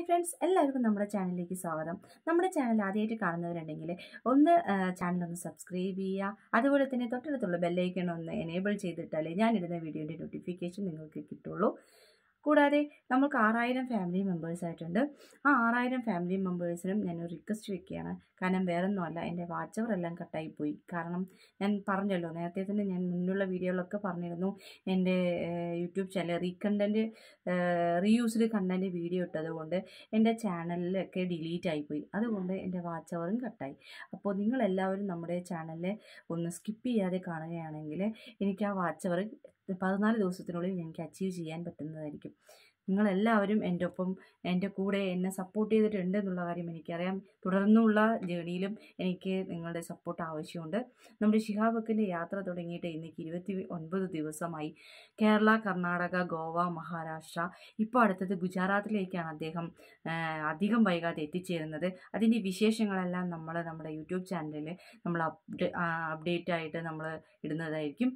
hi friends എല്ലാവർക്കും നമ്മുടെ ചാനലിലേക്ക് സ്വാഗതം നമ്മുടെ ചാനൽ ആദ്യമായിട്ട് കാണുന്നവരുണ്ടെങ്കിൽ ഒന്ന് ചാനൽ ഒന്ന് സബ്സ്ക്രൈബ് ചെയ്യുക അതുപോലെ തന്നെ തൊട്ടടുത്തുള്ള ബെല്ലൈക്കൺ ഒന്ന് എനേബിൾ ചെയ്തിട്ടാലേ ഞാനിടുന്ന വീഡിയോൻ്റെ നോട്ടിഫിക്കേഷൻ നിങ്ങൾക്ക് കിട്ടുള്ളൂ കൂടാതെ നമുക്ക് ആറായിരം ഫാമിലി മെമ്പേഴ്സ് ആയിട്ടുണ്ട് ആ ആറായിരം ഫാമിലി മെമ്പേഴ്സിനും ഞാൻ ഒരു റിക്വസ്റ്റ് വെക്കുകയാണ് കാരണം വേറൊന്നുമല്ല എൻ്റെ വാച്ചവർ എല്ലാം കട്ടായി പോയി കാരണം ഞാൻ പറഞ്ഞല്ലോ നേരത്തെ തന്നെ ഞാൻ മുന്നുള്ള വീഡിയോകളൊക്കെ പറഞ്ഞിരുന്നു എൻ്റെ യൂട്യൂബ് ചാനൽ റീകണ്ടൻറ്റ് റീയൂസ്ഡ് കണ്ടൻറ്റ് വീഡിയോ ഇട്ടതുകൊണ്ട് എൻ്റെ ചാനലിലൊക്കെ ഡിലീറ്റ് ആയിപ്പോയി അതുകൊണ്ട് എൻ്റെ അവറും കട്ടായി അപ്പോൾ നിങ്ങളെല്ലാവരും നമ്മുടെ ചാനലിൽ ഒന്ന് സ്കിപ്പ് ചെയ്യാതെ കാണുകയാണെങ്കിൽ എനിക്ക് ആ അവർ പതിനാല് ദിവസത്തിനുള്ളിൽ ഞങ്ങൾക്ക് അച്ചീവ് ചെയ്യാൻ പറ്റുന്നതായിരിക്കും നിങ്ങളെല്ലാവരും എൻ്റെ ഒപ്പം എൻ്റെ കൂടെ എന്നെ സപ്പോർട്ട് ചെയ്തിട്ടുണ്ട് എന്നുള്ള കാര്യം എനിക്കറിയാം തുടർന്നുള്ള ജേണിയിലും എനിക്ക് നിങ്ങളുടെ സപ്പോർട്ട് ആവശ്യമുണ്ട് നമ്മുടെ ഷിഹാബക്കിൻ്റെ യാത്ര തുടങ്ങിയിട്ട് ഇന്നേക്ക് ഇരുപത്തി ഒൻപത് ദിവസമായി കേരള കർണാടക ഗോവ മഹാരാഷ്ട്ര ഇപ്പോൾ അടുത്തത് ഗുജറാത്തിലേക്കാണ് അദ്ദേഹം അധികം വൈകാതെ എത്തിച്ചേരുന്നത് അതിൻ്റെ വിശേഷങ്ങളെല്ലാം നമ്മൾ നമ്മുടെ യൂട്യൂബ് ചാനലിൽ നമ്മൾ അപ്ഡേറ്റ് ആയിട്ട് നമ്മൾ ഇടുന്നതായിരിക്കും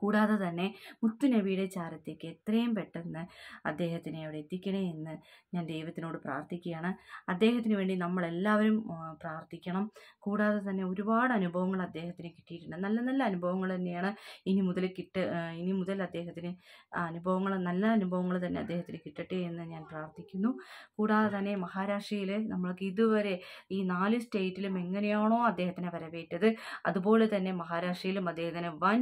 കൂടാതെ തന്നെ മുത്തുനബിയുടെ ചാരത്തേക്ക് എത്രയും പെട്ടെന്ന് അദ്ദേഹത്തിനെ അവിടെ എത്തിക്കണേ എന്ന് ഞാൻ ദൈവത്തിനോട് പ്രാർത്ഥിക്കുകയാണ് അദ്ദേഹത്തിന് വേണ്ടി നമ്മളെല്ലാവരും പ്രാർത്ഥിക്കണം കൂടാതെ തന്നെ ഒരുപാട് അനുഭവങ്ങൾ അദ്ദേഹത്തിന് കിട്ടിയിട്ടുണ്ട് നല്ല നല്ല അനുഭവങ്ങൾ തന്നെയാണ് ഇനി മുതൽ കിട്ട ഇനി മുതൽ അദ്ദേഹത്തിന് അനുഭവങ്ങൾ നല്ല അനുഭവങ്ങൾ തന്നെ അദ്ദേഹത്തിന് കിട്ടട്ടെ എന്ന് ഞാൻ പ്രാർത്ഥിക്കുന്നു കൂടാതെ തന്നെ മഹാരാഷ്ട്രയിൽ നമ്മൾക്ക് ഇതുവരെ ഈ നാല് സ്റ്റേറ്റിലും എങ്ങനെയാണോ അദ്ദേഹത്തിനെ വരവേറ്റത് അതുപോലെ തന്നെ മഹാരാഷ്ട്രയിലും അദ്ദേഹത്തിന് വൻ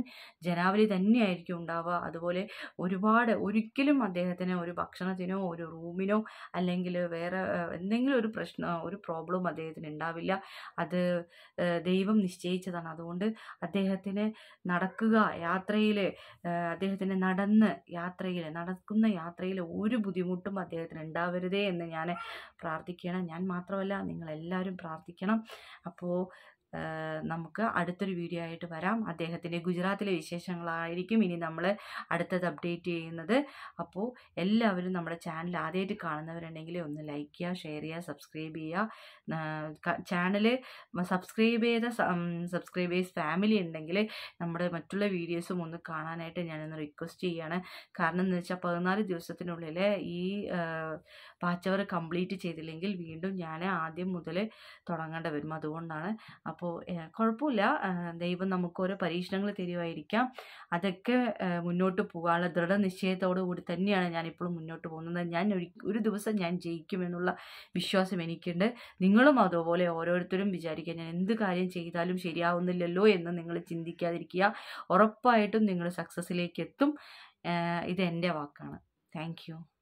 ജനാവ രാവിലെ തന്നെയായിരിക്കും ഉണ്ടാവുക അതുപോലെ ഒരുപാട് ഒരിക്കലും അദ്ദേഹത്തിന് ഒരു ഭക്ഷണത്തിനോ ഒരു റൂമിനോ അല്ലെങ്കിൽ വേറെ എന്തെങ്കിലും ഒരു പ്രശ്നം ഒരു പ്രോബ്ലം അദ്ദേഹത്തിന് ഉണ്ടാവില്ല അത് ദൈവം നിശ്ചയിച്ചതാണ് അതുകൊണ്ട് അദ്ദേഹത്തിന് നടക്കുക യാത്രയിൽ അദ്ദേഹത്തിന് നടന്ന് യാത്രയിൽ നടക്കുന്ന യാത്രയിൽ ഒരു ബുദ്ധിമുട്ടും അദ്ദേഹത്തിന് ഉണ്ടാവരുതേ എന്ന് ഞാൻ പ്രാർത്ഥിക്കണം ഞാൻ മാത്രമല്ല നിങ്ങളെല്ലാവരും പ്രാർത്ഥിക്കണം അപ്പോൾ നമുക്ക് അടുത്തൊരു വീഡിയോ ആയിട്ട് വരാം അദ്ദേഹത്തിൻ്റെ ഗുജറാത്തിലെ വിശേഷങ്ങളായിരിക്കും ഇനി നമ്മൾ അടുത്തത് അപ്ഡേറ്റ് ചെയ്യുന്നത് അപ്പോൾ എല്ലാവരും നമ്മുടെ ചാനൽ ആദ്യമായിട്ട് കാണുന്നവരുണ്ടെങ്കിൽ ഒന്ന് ലൈക്ക് ചെയ്യുക ഷെയർ ചെയ്യുക സബ്സ്ക്രൈബ് ചെയ്യുക ചാനൽ സബ്സ്ക്രൈബ് ചെയ്ത സബ്സ്ക്രൈബേഴ്സ് ഫാമിലി ഉണ്ടെങ്കിൽ നമ്മുടെ മറ്റുള്ള വീഡിയോസും ഒന്ന് കാണാനായിട്ട് ഞാനൊന്ന് റിക്വസ്റ്റ് ചെയ്യുകയാണ് കാരണം എന്ന് വെച്ചാൽ പതിനാല് ദിവസത്തിനുള്ളിൽ ഈ പാച്ചവർ കംപ്ലീറ്റ് ചെയ്തില്ലെങ്കിൽ വീണ്ടും ഞാൻ ആദ്യം മുതൽ തുടങ്ങേണ്ടി വരും അതുകൊണ്ടാണ് അപ്പോൾ അപ്പോൾ കുഴപ്പമില്ല ദൈവം നമുക്ക് ഓരോ പരീക്ഷണങ്ങൾ തരുമായിരിക്കാം അതൊക്കെ മുന്നോട്ട് പോകാനുള്ള ദൃഢനിശ്ചയത്തോടു കൂടി തന്നെയാണ് ഞാനിപ്പോഴും മുന്നോട്ട് പോകുന്നത് ഞാൻ ഒരു ദിവസം ഞാൻ ജയിക്കുമെന്നുള്ള വിശ്വാസം എനിക്കുണ്ട് നിങ്ങളും അതുപോലെ ഓരോരുത്തരും വിചാരിക്കുക ഞാൻ എന്ത് കാര്യം ചെയ്താലും ശരിയാവുന്നില്ലല്ലോ എന്ന് നിങ്ങൾ ചിന്തിക്കാതിരിക്കുക ഉറപ്പായിട്ടും നിങ്ങൾ സക്സസ്സിലേക്ക് എത്തും ഇത് എൻ്റെ വാക്കാണ് താങ്ക്